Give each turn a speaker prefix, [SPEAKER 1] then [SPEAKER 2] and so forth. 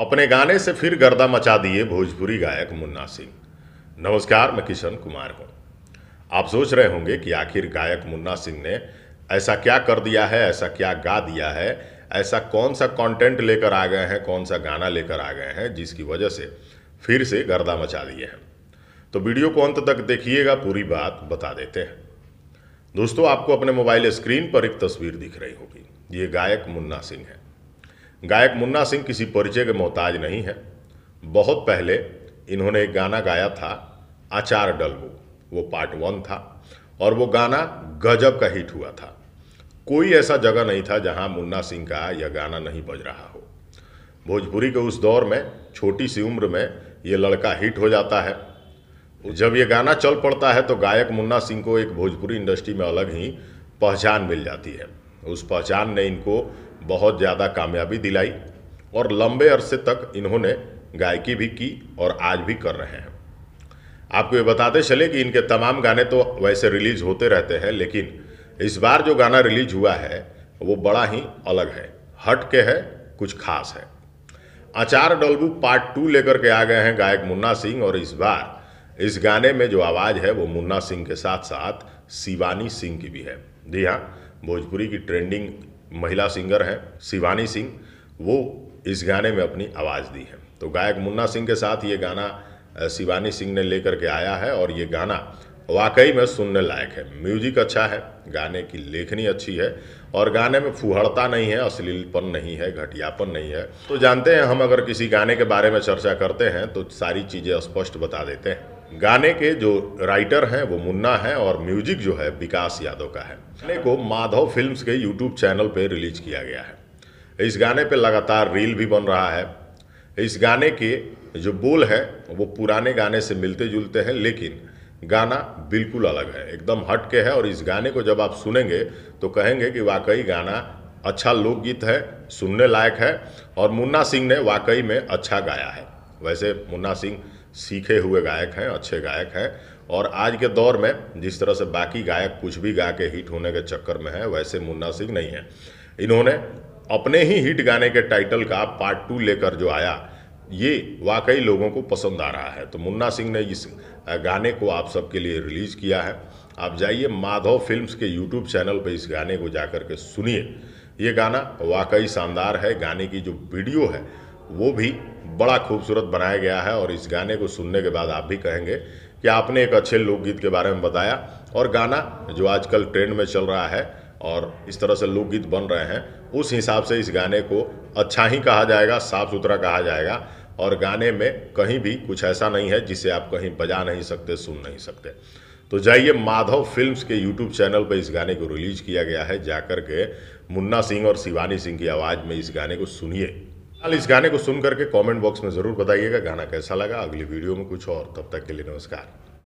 [SPEAKER 1] अपने गाने से फिर गर्दा मचा दिए भोजपुरी गायक मुन्ना सिंह नमस्कार मैं किशन कुमार हूँ आप सोच रहे होंगे कि आखिर गायक मुन्ना सिंह ने ऐसा क्या कर दिया है ऐसा क्या गा दिया है ऐसा कौन सा कंटेंट लेकर आ गए हैं कौन सा गाना लेकर आ गए हैं जिसकी वजह से फिर से गर्दा मचा दिए हैं तो वीडियो को अंत तक देखिएगा पूरी बात बता देते हैं दोस्तों आपको अपने मोबाइल स्क्रीन पर एक तस्वीर दिख रही होगी ये गायक मुन्ना सिंह है गायक मुन्ना सिंह किसी परिचय के मोहताज नहीं है बहुत पहले इन्होंने एक गाना गाया था आचार डलबू वो पार्ट वन था और वो गाना गजब का हिट हुआ था कोई ऐसा जगह नहीं था जहां मुन्ना सिंह का यह गाना नहीं बज रहा हो भोजपुरी के उस दौर में छोटी सी उम्र में ये लड़का हिट हो जाता है जब ये गाना चल पड़ता है तो गायक मुन्ना सिंह को एक भोजपुरी इंडस्ट्री में अलग ही पहचान मिल जाती है उस पहचान ने इनको बहुत ज़्यादा कामयाबी दिलाई और लंबे अरसे तक इन्होंने गायकी भी की और आज भी कर रहे हैं आपको ये बताते चले कि इनके तमाम गाने तो वैसे रिलीज होते रहते हैं लेकिन इस बार जो गाना रिलीज हुआ है वो बड़ा ही अलग है हट के है कुछ खास है आचार डलबू पार्ट टू लेकर के आ गए हैं गायक मुन्ना सिंह और इस बार इस गाने में जो आवाज़ है वो मुन्ना सिंह के साथ साथ शिवानी सिंह की भी है जी हाँ भोजपुरी की ट्रेंडिंग महिला सिंगर हैं शिवानी सिंह वो इस गाने में अपनी आवाज़ दी है तो गायक मुन्ना सिंह के साथ ये गाना शिवानी सिंह ने लेकर के आया है और ये गाना वाकई में सुनने लायक है म्यूजिक अच्छा है गाने की लेखनी अच्छी है और गाने में फुहड़ता नहीं है अश्लीलपन नहीं है घटियापन नहीं है तो जानते हैं हम अगर किसी गाने के बारे में चर्चा करते हैं तो सारी चीज़ें स्पष्ट बता देते हैं गाने के जो राइटर हैं वो मुन्ना हैं और म्यूजिक जो है विकास यादव का है गाने को माधव फिल्म्स के यूट्यूब चैनल पे रिलीज किया गया है इस गाने पे लगातार रील भी बन रहा है इस गाने के जो बोल है वो पुराने गाने से मिलते जुलते हैं लेकिन गाना बिल्कुल अलग है एकदम हट के है और इस गाने को जब आप सुनेंगे तो कहेंगे कि वाकई गाना अच्छा लोकगीत है सुनने लायक है और मुन्ना सिंह ने वाकई में अच्छा गाया है वैसे मुन्ना सिंह सीखे हुए गायक हैं अच्छे गायक हैं और आज के दौर में जिस तरह से बाकी गायक कुछ भी गा के हिट होने के चक्कर में है वैसे मुन्ना सिंह नहीं है इन्होंने अपने ही हिट गाने के टाइटल का पार्ट टू लेकर जो आया ये वाकई लोगों को पसंद आ रहा है तो मुन्ना सिंह ने इस गाने को आप सबके लिए रिलीज़ किया है आप जाइए माधव फिल्म्स के यूट्यूब चैनल पर इस गाने को जा कर के सुनिए ये गाना वाकई शानदार है गाने की जो वीडियो है वो भी बड़ा खूबसूरत बनाया गया है और इस गाने को सुनने के बाद आप भी कहेंगे कि आपने एक अच्छे लोकगीत के बारे में बताया और गाना जो आजकल ट्रेंड में चल रहा है और इस तरह से लोकगीत बन रहे हैं उस हिसाब से इस गाने को अच्छा ही कहा जाएगा साफ सुथरा कहा जाएगा और गाने में कहीं भी कुछ ऐसा नहीं है जिसे आप कहीं बजा नहीं सकते सुन नहीं सकते तो जाइए माधव फिल्म्स के यूट्यूब चैनल पर इस गाने को रिलीज किया गया है जाकर के मुन्ना सिंह और शिवानी सिंह की आवाज़ में इस गाने को सुनिए इस गाने को सुन करके कमेंट बॉक्स में ज़रूर बताइएगा गाना कैसा लगा अगली वीडियो में कुछ और तब तक के लिए नमस्कार